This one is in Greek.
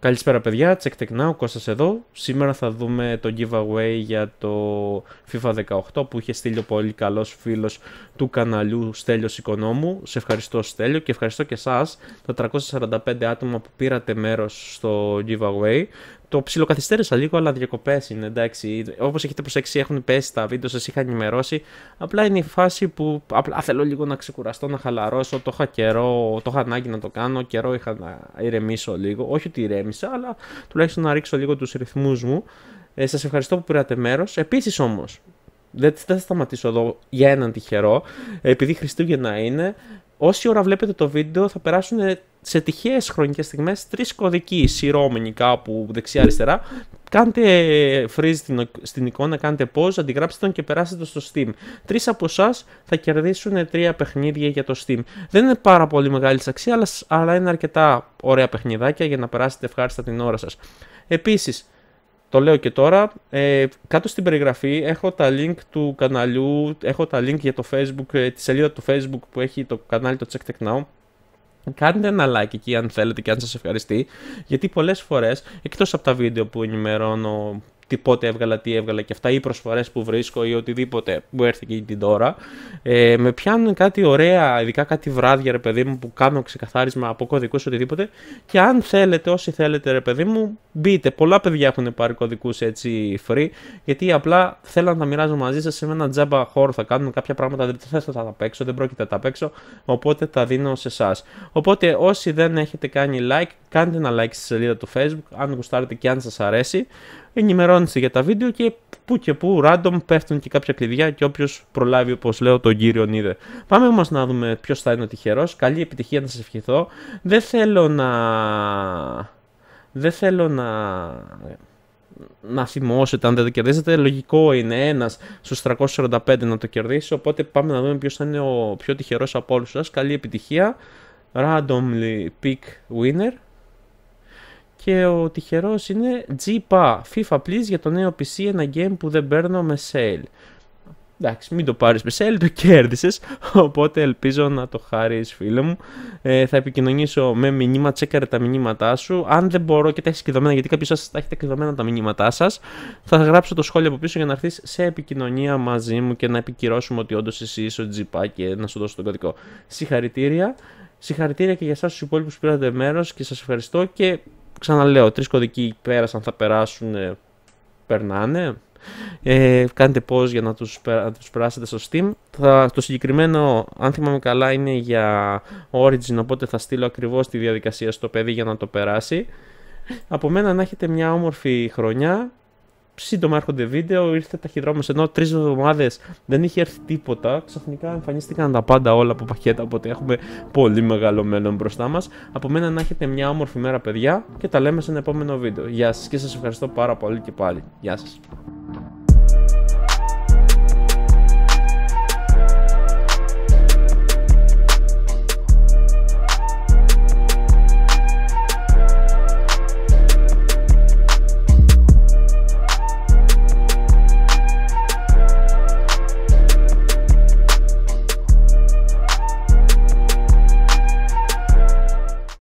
Καλησπέρα παιδιά, Check Tech Now, Κώστας εδώ. Σήμερα θα δούμε το giveaway για το FIFA 18 που είχε στείλει ο πολύ καλός φίλος του καναλιού Στέλιος Οικονόμου. Σε ευχαριστώ Στέλιο και ευχαριστώ και εσάς τα 345 άτομα που πήρατε μέρος στο giveaway. Το ψιλοκαθυστέρησα λίγο, αλλά διακοπές είναι εντάξει. Όπως έχετε προσέξει, έχουν πέσει τα βίντεο, σας είχα ενημερώσει. Απλά είναι η φάση που απλά θέλω λίγο να ξεκουραστώ, να χαλαρώσω. Το είχα καιρό, το είχα ανάγκη να το κάνω. Καιρό είχα να ηρεμήσω λίγο. Όχι ότι ηρέμησα, αλλά τουλάχιστον να ρίξω λίγο τους ρυθμούς μου. Ε, σας ευχαριστώ που πήρατε μέρος. Επίσης όμως, δεν θα σταματήσω εδώ για έναν τυχερό, επειδή Χριστούγεννα είναι. Όση ώρα βλέπετε το βίντεο θα περάσουν σε τυχαίες χρονικές στιγμές, τρεις κωδικοί σειρώμενοι κάπου δεξιά-αριστερά. Κάντε freeze στην, στην εικόνα, κάντε pause, αντιγράψτε τον και περάστε το στο Steam. Τρεις από εσάς θα κερδίσουν τρία παιχνίδια για το Steam. Δεν είναι πάρα πολύ μεγάλη αξία, αλλά, είναι αρκετά ωραία παιχνιδάκια για να περάσετε ευχάριστα την ώρα σας. Επίσης, το λέω και τώρα, ε, κάτω στην περιγραφή έχω τα link του καναλιού, έχω τα link για το facebook, ε, τη σελίδα του facebook που έχει το κανάλι το Check Tech κάντε ένα like εκεί αν θέλετε και αν σας ευχαριστεί, γιατί πολλές φορές, εκτός από τα βίντεο που ενημερώνω τι πότε έβγαλα, τι έβγαλα και αυτά ή προσφορές που βρίσκω ή οτιδήποτε που έρθει και την τώρα. Ε, με πιάνουν κάτι ωραία, ειδικά κάτι βράδια ρε παιδί μου που κάνω ξεκαθάρισμα από κωδικούς οτιδήποτε και αν θέλετε, όσοι θέλετε ρε παιδί μου, μπείτε. Πολλά παιδιά έχουν πάρει κωδικούς έτσι free γιατί απλά θέλω να τα μοιράζω μαζί σας σε ένα τζάμπα χώρο θα κάνουν κάποια πράγματα δεν θα τα παίξω, δεν πρόκειται να τα παίξω οπότε τα δίνω σε εσάς. Οπότε όσοι δεν έχετε κάνει like κάντε ένα like στη σελίδα του facebook αν γουστάρετε και αν σας αρέσει ενημερώνεστε για τα βίντεο και που και που random πέφτουν και κάποια κλειδιά και όποιος προλάβει όπως λέω τον κύριο είδε. Πάμε όμως να δούμε ποιος θα είναι ο τυχερός, καλή επιτυχία να σας ευχηθώ, δεν θέλω να... Δεν θέλω να να θυμώσετε αν δεν το κερδίζετε. Λογικό είναι ένας στους 345 να το κερδίσει. Οπότε πάμε να δούμε ποιος θα είναι ο πιο τυχερός από όλους σας. Καλή επιτυχία. Randomly pick winner. Και ο τυχερός είναι GPA, FIFA please για το νέο PC, ένα game που δεν παίρνω με sale. Εντάξει, μην το πάρεις, με sale, το κέρδισες, οπότε ελπίζω να το χάρει, φίλε μου. Ε, θα επικοινωνήσω με μηνύμα, τσέκαρε τα μηνύματά σου. Αν δεν μπορώ και τα έχεις κλειδωμένα, γιατί κάποιος σας τα έχετε κλειδωμένα τα μηνύματά σας. θα γράψω το σχόλιο από πίσω για να έρθεις σε επικοινωνία μαζί μου και να επικυρώσουμε ότι όντως εσύ είσαι ο τζιπά και να σου δώσω τον κωδικό. Συγχαρητήρια. Συγχαρητήρια και για εσάς τους υπόλοιπους που πήρατε μέρος και σας ευχαριστώ και ξαναλέω, τρεις κωδικοί πέρασαν, θα περάσουν, ε, περνάνε. Ε, κάντε πώ για να τους, περάσετε στο Steam. Θα, το συγκεκριμένο, αν θυμάμαι καλά, είναι για Origin, οπότε θα στείλω ακριβώς τη διαδικασία στο παιδί για να το περάσει. Από μένα να έχετε μια όμορφη χρονιά σύντομα έρχονται βίντεο, ήρθε ταχυδρόμος ενώ τρεις εβδομάδες δεν είχε έρθει τίποτα. Ξαφνικά εμφανίστηκαν τα πάντα όλα από πακέτα. Οπότε έχουμε πολύ μεγάλο μέλλον μπροστά μας. Από μένα να έχετε μια όμορφη μέρα, παιδιά, και τα λέμε σε ένα επόμενο βίντεο. Γεια σας και σας ευχαριστώ πάρα πολύ και πάλι. Γεια σας.